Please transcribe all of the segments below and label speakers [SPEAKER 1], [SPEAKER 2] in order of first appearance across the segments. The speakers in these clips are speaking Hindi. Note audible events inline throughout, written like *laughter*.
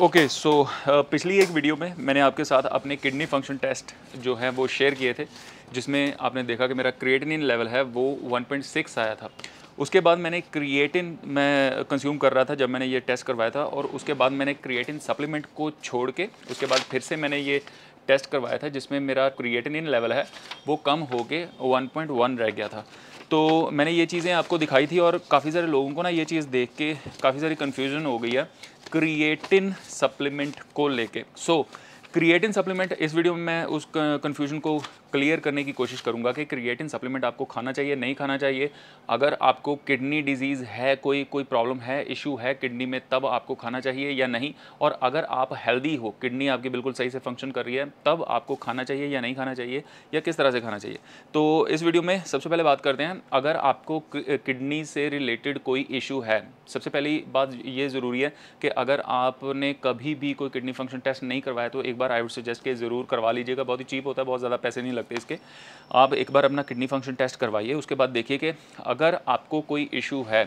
[SPEAKER 1] okay okay, so so, uh, पिछली एक वीडियो में मैंने आपके साथ अपने किडनी फंक्शन टेस्ट जो है वो शेयर किए थे जिसमें आपने देखा कि मेरा क्रिएटिनिन लेवल है वो 1.6 आया था उसके बाद मैंने क्रिएटिन मैं कंज्यूम कर रहा था जब मैंने ये टेस्ट करवाया था और उसके बाद मैंने क्रिएटिन सप्लीमेंट को छोड़ के उसके बाद फिर से मैंने ये टेस्ट करवाया था जिसमें मेरा क्रिएटिनिन लेवल है वो कम हो के 1.1 रह गया था तो मैंने ये चीज़ें आपको दिखाई थी और काफ़ी सारे लोगों को ना ये चीज़ देख के काफ़ी सारी कन्फ्यूजन हो गई है क्रिएटिन सप्लीमेंट को लेके सो so, क्रिएटिन सप्लीमेंट इस वीडियो में मैं उस कन्फ्यूजन को क्लियर करने की कोशिश करूंगा कि क्रिएटिन सप्लीमेंट आपको खाना चाहिए नहीं खाना चाहिए अगर आपको किडनी डिजीज़ है कोई कोई प्रॉब्लम है इशू है किडनी में तब आपको खाना चाहिए या नहीं और अगर आप हेल्दी हो किडनी आपकी बिल्कुल सही से फंक्शन कर रही है तब आपको खाना चाहिए या नहीं खाना चाहिए या किस तरह से खाना चाहिए तो इस वीडियो में सबसे पहले बात करते हैं अगर आपको किडनी से रिलेटेड कोई इशू है सबसे पहली बात ये ज़रूरी है कि अगर आपने कभी भी कोई किडनी फंक्शन टेस्ट नहीं करवाया तो एक बार आई वुड सजेस्ट के ज़रूर करवा लीजिएगा बहुत ही चीप होता है बहुत ज़्यादा पैसे नहीं लगते इसके आप एक बार अपना किडनी फंक्शन टेस्ट करवाइए उसके बाद देखिए कि अगर आपको कोई इशू है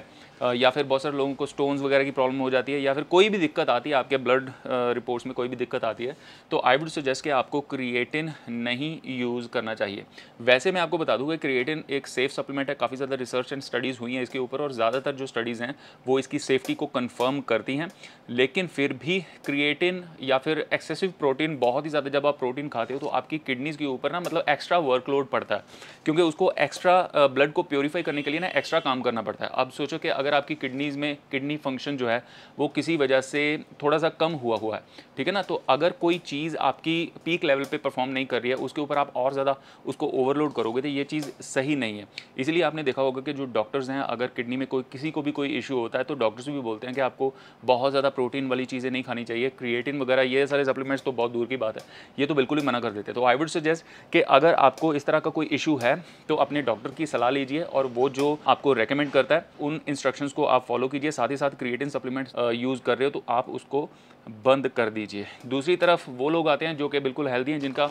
[SPEAKER 1] या फिर बहुत सारे लोगों को स्टोन्स वगैरह की प्रॉब्लम हो जाती है या फिर कोई भी दिक्कत आती है आपके ब्लड रिपोर्ट्स में कोई भी दिक्कत आती है तो आई वुड सजेस्ट कि आपको क्रिएटिन नहीं यूज़ करना चाहिए वैसे मैं आपको बता दूँ कि क्रिएटिन एक सेफ सप्लीमेंट है काफ़ी ज़्यादा रिसर्च एंड स्टडीज़ हुई हैं इसके ऊपर और ज़्यादातर जो स्टडीज़ हैं वो इसकी सेफ्टी को कन्फर्म करती हैं लेकिन फिर भी क्रिएटिन या फिर एक्सेसिव प्रोटीन बहुत ही ज़्यादा जब आप प्रोटीन खाते हो तो आपकी किडनीज़ के ऊपर ना मतलब एक्स्ट्रा वर्कलोड पड़ता है क्योंकि उसको एक्स्ट्रा ब्लड को प्योरीफाई करने के लिए ना एक्स्ट्रा काम करना पड़ता है अब सोचो कि अगर आपकी किडनीज़ में किडनी फंक्शन जो है वो किसी वजह से थोड़ा सा कम हुआ हुआ है ठीक है ना तो अगर कोई चीज़ आपकी पीक लेवल पे परफॉर्म नहीं कर रही है उसके ऊपर आप और ज़्यादा उसको ओवरलोड करोगे तो ये चीज़ सही नहीं है इसलिए आपने देखा होगा कि जो डॉक्टर्स हैं अगर किडनी में कोई किसी को भी कोई इशू होता है तो डॉक्टर्स भी बोलते हैं कि आपको बहुत ज़्यादा प्रोटीन वाली चीज़ें नहीं खानी चाहिए क्रिएटिन वगैरह ये सारे सप्लीमेंट्स तो बहुत दूर की बात है ये तो बिल्कुल ही मना कर देते हैं तो आई वुड सजेस्ट कि अगर आपको इस तरह का कोई इशू है तो अपने डॉक्टर की सलाह लीजिए और वो जो आपको रिकमेंड करता है उन इंस्ट्रक्शन इंस्ट्रक्शंस को आप फॉलो कीजिए साथ ही साथ क्रिएटिन सप्लीमेंट्स यूज़ कर रहे हो तो आप उसको बंद कर दीजिए दूसरी तरफ वो लोग आते हैं जो कि बिल्कुल हेल्दी हैं जिनका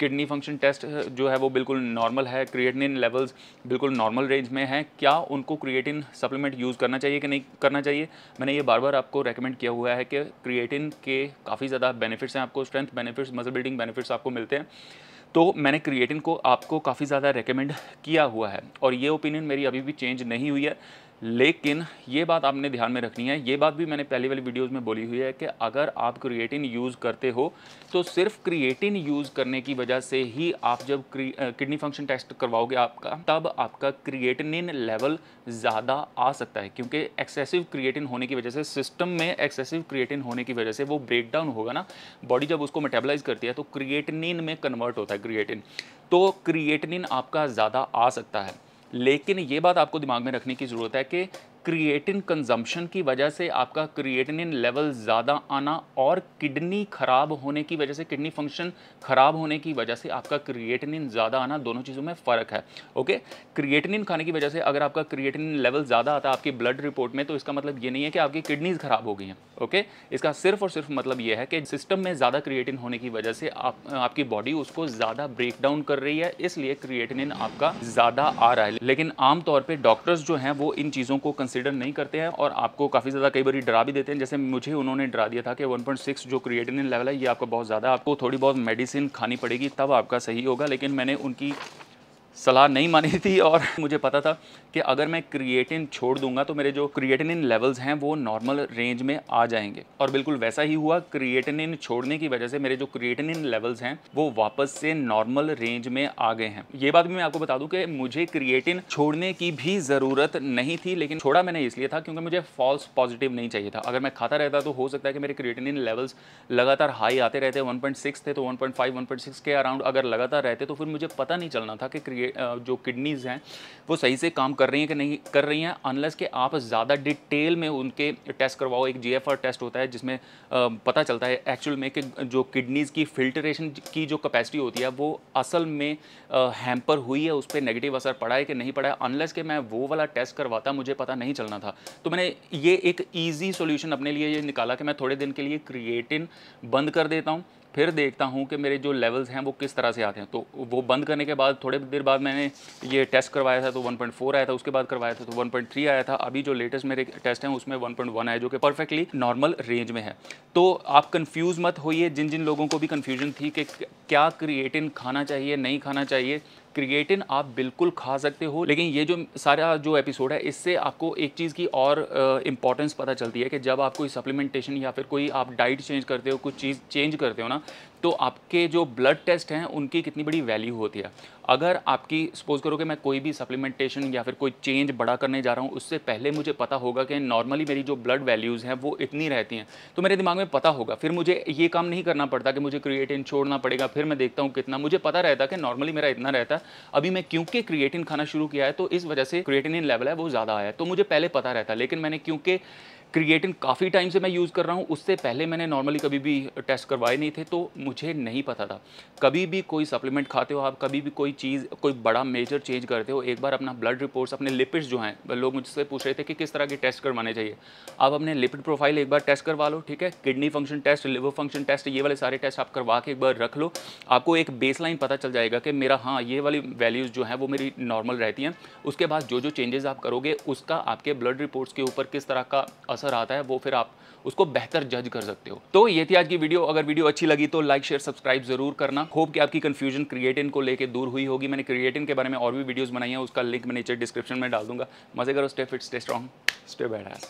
[SPEAKER 1] किडनी फंक्शन टेस्ट जो है वो बिल्कुल नॉर्मल है क्रिएटिन लेवल्स बिल्कुल नॉर्मल रेंज में हैं क्या उनको क्रिएटिन सप्लीमेंट यूज़ करना चाहिए कि नहीं करना चाहिए मैंने ये बार बार आपको रेकमेंड किया हुआ है कि क्रिएटिन के काफ़ी ज़्यादा बेनिफिट्स हैं आपको strength benefits muscle building benefits आपको मिलते हैं तो मैंने क्रिएटिन को आपको काफ़ी ज़्यादा रेकमेंड किया हुआ है और ये ओपिनियन मेरी अभी भी चेंज नहीं हुई है लेकिन ये बात आपने ध्यान में रखनी है ये बात भी मैंने पहले वाली वीडियोस में बोली हुई है कि अगर आप क्रिएटिन यूज़ करते हो तो सिर्फ क्रिएटिन यूज़ करने की वजह से ही आप जब किडनी फंक्शन टेस्ट करवाओगे आपका तब आपका क्रिएटिनिन लेवल ज़्यादा आ सकता है क्योंकि एक्सेसिव क्रिएटिन होने की वजह से सिस्टम में एक्सेसिव क्रिएटिन होने की वजह से वो ब्रेक डाउन होगा ना बॉडी जब उसको मेटेबलाइज करती है तो क्रिएटनिन में कन्वर्ट होता है क्रिएटिन तो क्रिएटनिन आपका ज़्यादा आ सकता है लेकिन ये बात आपको दिमाग में रखने की ज़रूरत है कि क्रिएटिन कंजम्पशन की वजह से आपका क्रिएटिनिन लेवल ज़्यादा आना और किडनी ख़राब होने की वजह से किडनी फंक्शन ख़राब होने की वजह से आपका क्रिएटिनिन ज़्यादा आना दोनों चीज़ों में फ़र्क है ओके क्रिएटिनिन खाने की वजह से अगर आपका क्रिएटिनिन लेवल ज़्यादा आता है आपकी ब्लड रिपोर्ट में तो इसका मतलब ये नहीं है कि आपकी किडनीज़ ख़राब हो गई हैं ओके इसका सिर्फ और सिर्फ मतलब ये है कि सिस्टम में ज़्यादा क्रिएटिन होने की वजह से आप आपकी बॉडी उसको ज़्यादा ब्रेक डाउन कर रही है इसलिए क्रिएटिनिन आपका ज़्यादा आ रहा है लेकिन आमतौर पर डॉक्टर्स जो हैं वो इन चीज़ों को कंसिडर नहीं करते हैं और आपको काफ़ी ज़्यादा कई बार डरा भी देते हैं जैसे मुझे उन्होंने डरा दिया था कि वन जो क्रिएटिन लेवल है ये आपको बहुत ज़्यादा आपको थोड़ी बहुत मेडिसिन खानी पड़ेगी तब आपका सही होगा लेकिन मैंने उनकी सलाह नहीं मानी *laughs* थी और मुझे पता था कि अगर मैं क्रिएटिन छोड़ दूंगा तो मेरे जो क्रिएटिनिन लेवल्स हैं वो नॉर्मल रेंज में आ जाएंगे और बिल्कुल वैसा ही हुआ क्रिएटिनिन छोड़ने की वजह से मेरे जो क्रिएटिनिन लेवल्स हैं वो वापस से नॉर्मल रेंज में आ गए हैं ये बात भी मैं आपको बता दूं कि मुझे क्रिएटिन छोड़ने की भी ज़रूरत नहीं थी लेकिन छोड़ा मैंने इसलिए था क्योंकि मुझे फॉल्स पॉजिटिव नहीं चाहिए था अगर मैं खाता रहता तो हो सकता है कि मेरे क्रिएटिनिन लेवल्स लगातार हाई आते रहते वन थे तो वन पॉइंट के अराउंड अगर लगातार रहते तो फिर मुझे पता नहीं चलना था कि ये जो किडनीज़ हैं वो सही से काम कर रही हैं कि नहीं कर रही हैं अनलेस के आप ज़्यादा डिटेल में उनके टेस्ट करवाओ एक जी टेस्ट होता है जिसमें पता चलता है एक्चुअल में कि जो किडनीज़ की फिल्ट्रेशन की जो कैपेसिटी होती है वो असल में हैम्पर हुई है उस पर नेगेटिव असर पड़ा है कि नहीं पड़ा है अनलेस के मैं वो वाला टेस्ट करवाता मुझे पता नहीं चलना था तो मैंने ये एक ईजी सोल्यूशन अपने लिए ये निकाला कि मैं थोड़े दिन के लिए क्रिएटिन बंद कर देता हूँ फिर देखता हूँ कि मेरे जो लेवल्स हैं वो किस तरह से आते हैं तो वो बंद करने के बाद थोड़े देर बाद मैंने ये टेस्ट करवाया था तो 1.4 आया था उसके बाद करवाया था तो 1.3 आया था अभी जो लेटेस्ट मेरे टेस्ट हैं उसमें 1.1 आया जो कि परफेक्टली नॉर्मल रेंज में है तो आप कन्फ्यूज़ मत होइए जिन जिन लोगों को भी कन्फ्यूजन थी कि क्या क्रिएटिन खाना चाहिए नहीं खाना चाहिए क्रिएटिन आप बिल्कुल खा सकते हो लेकिन ये जो सारा जो एपिसोड है इससे आपको एक चीज़ की और इम्पॉर्टेंस पता चलती है कि जब आप कोई सप्लीमेंटेशन या फिर कोई आप डाइट चेंज करते हो कुछ चीज़ चेंज करते हो ना तो आपके जो ब्लड टेस्ट हैं उनकी कितनी बड़ी वैल्यू होती है अगर आपकी सपोज करो कि मैं कोई भी सप्लीमेंटेशन या फिर कोई चेंज बड़ा करने जा रहा हूँ उससे पहले मुझे पता होगा कि नॉर्मली मेरी जो ब्लड वैल्यूज़ हैं वो इतनी रहती हैं तो मेरे दिमाग में पता होगा फिर मुझे ये काम नहीं करना पड़ता कि मुझे क्रिएटिन छोड़ना पड़ेगा फिर मैं देखता हूँ कितना मुझे पता रहता कि नॉर्मली मेरा इतना रहता है अभी मैं क्योंकि क्रिएटिन खाना शुरू किया है तो इस वजह से क्रिएटिन लेवल है वो ज़्यादा आया तो मुझे पहले पता रहता लेकिन मैंने क्योंकि क्रिएटिन काफ़ी टाइम से मैं यूज़ कर रहा हूँ उससे पहले मैंने नॉर्मली कभी भी टेस्ट करवाए नहीं थे तो मुझे नहीं पता था कभी भी कोई सप्लीमेंट खाते हो आप कभी भी कोई चीज़ कोई बड़ा मेजर चेंज करते हो एक बार अपना ब्लड रिपोर्ट्स अपने लिपिड्स जो हैं लोग मुझसे पूछ रहे थे कि किस तरह के टेस्ट करवाने चाहिए आप अपने लिपिड प्रोफाइल एक बार टेस्ट करवा लो ठीक है kidney function test liver function test ये वाले सारे टेस्ट आप करवा के एक बार रख लो आपको एक बेसलाइन पता चल जाएगा कि मेरा हाँ ये वाली वैल्यूज़ जो हैं वो मेरी नॉर्मल रहती हैं उसके बाद जो जो चेंजेस आप करोगे उसका आपके ब्लड रिपोर्ट्स के ऊपर किस तरह का असर आता है वो फिर आप उसको बेहतर जज कर सकते हो तो ये थी आज की वीडियो अगर वीडियो अच्छी लगी तो लाइक शेयर सब्सक्राइब जरूर करना होप कि आपकी कंफ्यूजन क्रिएटिन को लेकर दूर हुई होगी मैंने क्रिएटिन के बारे में और भी वीडियोज़ बनाई हैं उसका लिंक मैं नीचे डिस्क्रिप्शन में डाल दूंगा मजे करो stay fit stay strong stay bad